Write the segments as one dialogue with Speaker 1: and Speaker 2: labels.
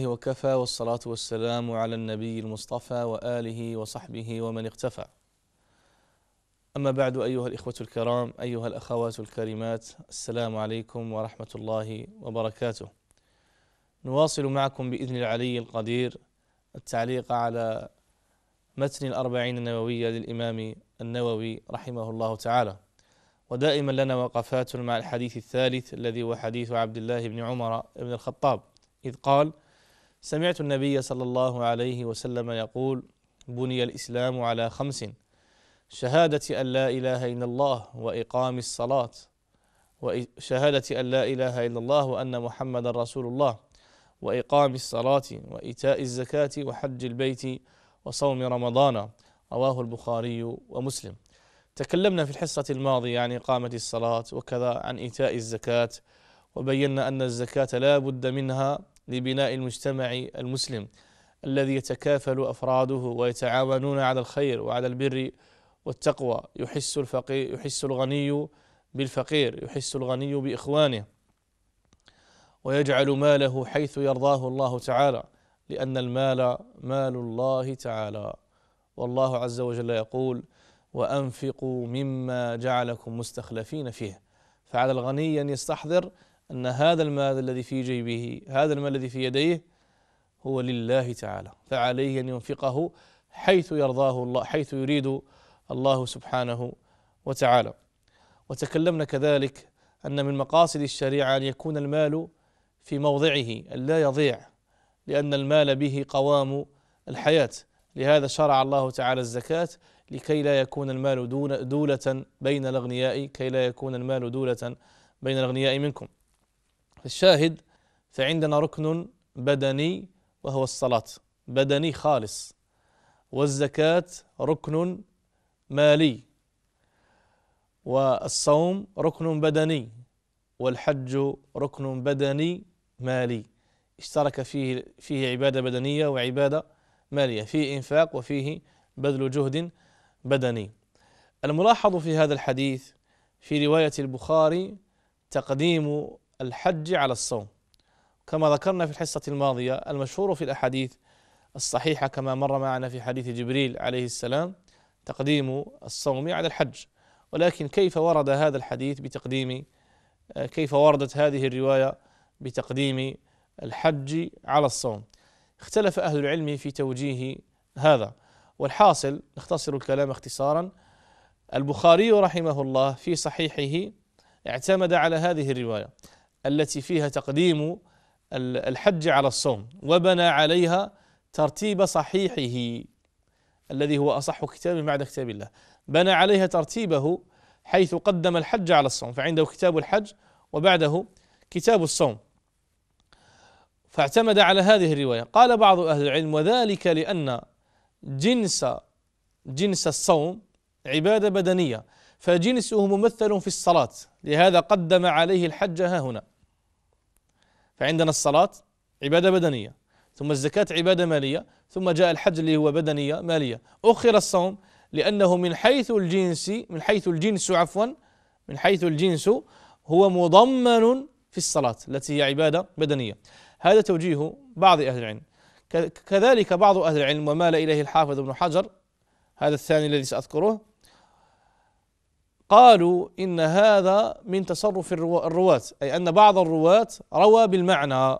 Speaker 1: الله وكفى والصلاة والسلام على النبي المصطفى وآله وصحبه ومن اقتفى أما بعد أيها الإخوة الكرام أيها الأخوات الكريمات السلام عليكم ورحمة الله وبركاته نواصل معكم بإذن العلي القدير التعليق على متن الأربعين النووية للإمام النووي رحمه الله تعالى ودائما لنا وقفات مع الحديث الثالث الذي هو حديث عبد الله بن عمر بن الخطاب إذ قال سمعت النبي صلى الله عليه وسلم يقول بني الإسلام على خمس شهادة أن لا إله إلا الله وإقام الصلاة وشهادة أن لا إله إلا الله وأن محمد رسول الله وإقام الصلاة وإيتاء الزكاة وحج البيت وصوم رمضان رواه البخاري ومسلم تكلمنا في الحصة الماضية عن إقامة الصلاة وكذا عن إيتاء الزكاة وبينا أن الزكاة لا بد منها لبناء المجتمع المسلم الذي يتكافل افراده ويتعاونون على الخير وعلى البر والتقوى يحس الفقير يحس الغني بالفقير يحس الغني باخوانه ويجعل ماله حيث يرضاه الله تعالى لان المال مال الله تعالى والله عز وجل يقول وانفقوا مما جعلكم مستخلفين فيه فعلى الغني ان يستحضر أن هذا المال الذي في جيبه هذا المال الذي في يديه هو لله تعالى فعليه أن ينفقه حيث يرضاه الله حيث يريد الله سبحانه وتعالى وتكلمنا كذلك أن من مقاصد الشريعة أن يكون المال في موضعه ألا يضيع لأن المال به قوام الحياة لهذا شرع الله تعالى الزكاة لكي لا يكون المال دولة بين الأغنياء كي لا يكون المال دولة بين الأغنياء منكم الشاهد فعندنا ركن بدني وهو الصلاة بدني خالص والزكاة ركن مالي والصوم ركن بدني والحج ركن بدني مالي اشترك فيه فيه عبادة بدنية وعبادة مالية فيه إنفاق وفيه بذل جهد بدني الملاحظ في هذا الحديث في رواية البخاري تقديم الحج على الصوم كما ذكرنا في الحصة الماضية المشهور في الأحاديث الصحيحة كما مر معنا في حديث جبريل عليه السلام تقديم الصوم على الحج ولكن كيف ورد هذا الحديث بتقديم آه، كيف وردت هذه الرواية بتقديم الحج على الصوم اختلف أهل العلم في توجيه هذا والحاصل نختصر الكلام اختصارا البخاري رحمه الله في صحيحه اعتمد على هذه الرواية التي فيها تقديم الحج على الصوم وبنى عليها ترتيب صحيحه الذي هو أصح كتاب بعد كتاب الله بنى عليها ترتيبه حيث قدم الحج على الصوم فعنده كتاب الحج وبعده كتاب الصوم فاعتمد على هذه الرواية قال بعض أهل العلم وذلك لأن جنس جنس الصوم عبادة بدنية فجنسه ممثل في الصلاة لهذا قدم عليه الحج ها هنا فعندنا الصلاة عبادة بدنية ثم الزكاة عبادة مالية ثم جاء الحج اللي هو بدنية مالية أخر الصوم لأنه من حيث الجنس من حيث الجنس عفوا من حيث الجنس هو مضمن في الصلاة التي هي عبادة بدنية هذا توجيه بعض أهل العلم كذلك بعض أهل العلم ومال إليه الحافظ ابن حجر هذا الثاني الذي سأذكره قالوا إن هذا من تصرف الرواة أي أن بعض الرواة روى بالمعنى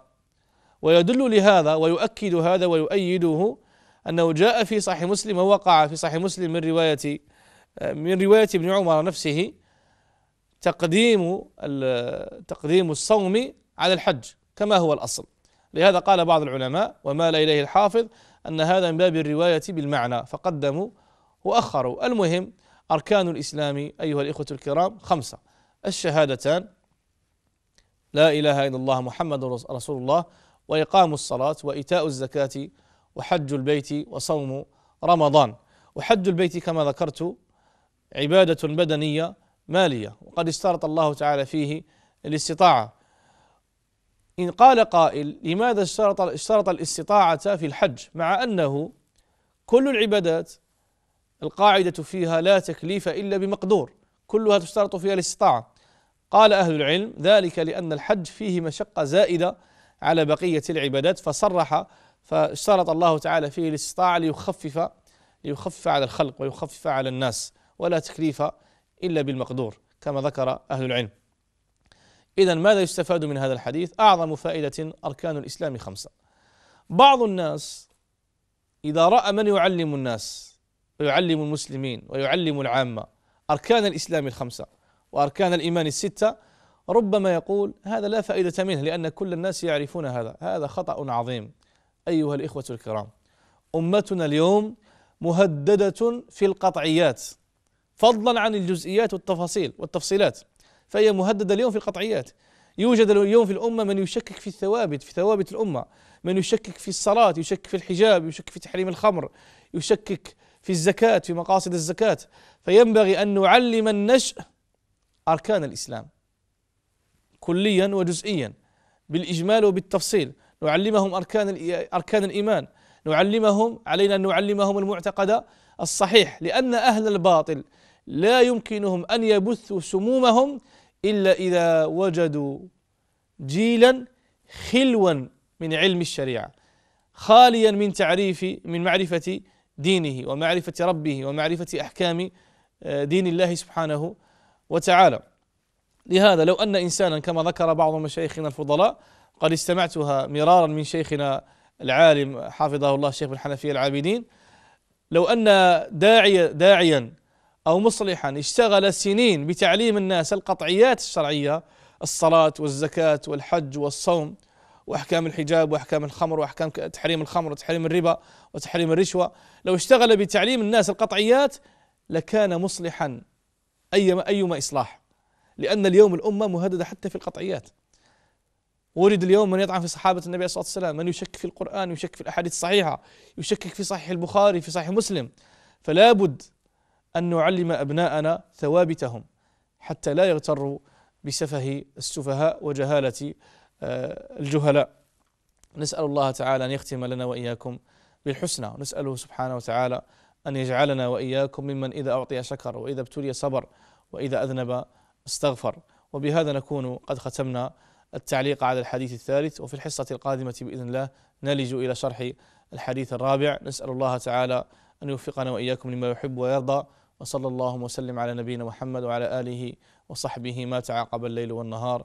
Speaker 1: ويدل لهذا ويؤكد هذا ويؤيده أنه جاء في صحيح مسلم ووقع في صحيح مسلم من رواية من رواية ابن عمر نفسه تقديم تقديم الصوم على الحج كما هو الأصل لهذا قال بعض العلماء ومال إليه الحافظ أن هذا من باب الرواية بالمعنى فقدموا وأخروا المهم أركان الإسلام أيها الإخوة الكرام خمسة الشهادتان لا إله إلا الله محمد رسول الله وإقام الصلاة وإيتاء الزكاة وحج البيت وصوم رمضان وحج البيت كما ذكرت عبادة بدنية مالية وقد اشترط الله تعالى فيه الاستطاعة إن قال قائل لماذا اشترط اشترط الاستطاعة في الحج مع أنه كل العبادات القاعدة فيها لا تكليف إلا بمقدور كلها تشترط فيها الاستطاعة قال أهل العلم ذلك لأن الحج فيه مشقة زائدة على بقية العبادات فصرح فاشترط الله تعالى فيه الاستطاعة ليخفف ليخفف على الخلق ويخفف على الناس ولا تكليف إلا بالمقدور كما ذكر أهل العلم إذا ماذا يستفاد من هذا الحديث؟ أعظم فائدة أركان الإسلام خمسة بعض الناس إذا رأى من يعلم الناس ويعلم المسلمين ويعلم العامة أركان الإسلام الخمسة وأركان الإيمان الستة ربما يقول هذا لا فائدة منه لأن كل الناس يعرفون هذا هذا خطأ عظيم أيها الإخوة الكرام أمتنا اليوم مهددة في القطعيات فضلا عن الجزئيات والتفاصيل والتفصيلات فهي مهددة اليوم في القطعيات يوجد اليوم في الأمة من يشكك في الثوابت في ثوابت الأمة من يشكك في الصلاة يشكك في الحجاب يشكك في تحريم الخمر يشكك في الزكاة في مقاصد الزكاة فينبغي أن نعلم النشأ أركان الإسلام كليا وجزئيا بالإجمال وبالتفصيل نعلمهم أركان أركان الإيمان نعلمهم علينا أن نعلمهم المعتقد الصحيح لأن أهل الباطل لا يمكنهم أن يبثوا سمومهم إلا إذا وجدوا جيلا خلوا من علم الشريعة خاليا من تعريف من معرفة دينه ومعرفة ربه ومعرفة أحكام آه، دين الله سبحانه وتعالى لهذا لو أن إنسانا كما ذكر بعض مشايخنا الفضلاء قد استمعتها مرارا من شيخنا العالم حفظه الله الشيخ الحنفي العابدين لو أن داعي داعيا أو مصلحا اشتغل سنين بتعليم الناس القطعيات الشرعية الصلاة والزكاة والحج والصوم واحكام الحجاب واحكام الخمر واحكام تحريم الخمر وتحريم الربا وتحريم الرشوه لو اشتغل بتعليم الناس القطعيات لكان مصلحا ايما ايما اصلاح لان اليوم الامه مهدده حتى في القطعيات ورد اليوم من يطعن في صحابه النبي عليه الصلاه والسلام من يشك في القران يشك في الاحاديث الصحيحه يشكك في صحيح البخاري في صحيح مسلم فلا بد ان نعلم ابناءنا ثوابتهم حتى لا يغتروا بسفه السفهاء وجهاله آه، الجهلاء نسأل الله تعالى أن يختم لنا وإياكم بالحسنى ونسأله سبحانه وتعالى أن يجعلنا وإياكم ممن إذا أعطي شكر وإذا ابتلي صبر وإذا أذنب استغفر وبهذا نكون قد ختمنا التعليق على الحديث الثالث وفي الحصة القادمة بإذن الله نلج إلى شرح الحديث الرابع نسأل الله تعالى أن يوفقنا وإياكم لما يحب ويرضى وصلى الله وسلم على نبينا محمد وعلى آله وصحبه ما تعاقب الليل والنهار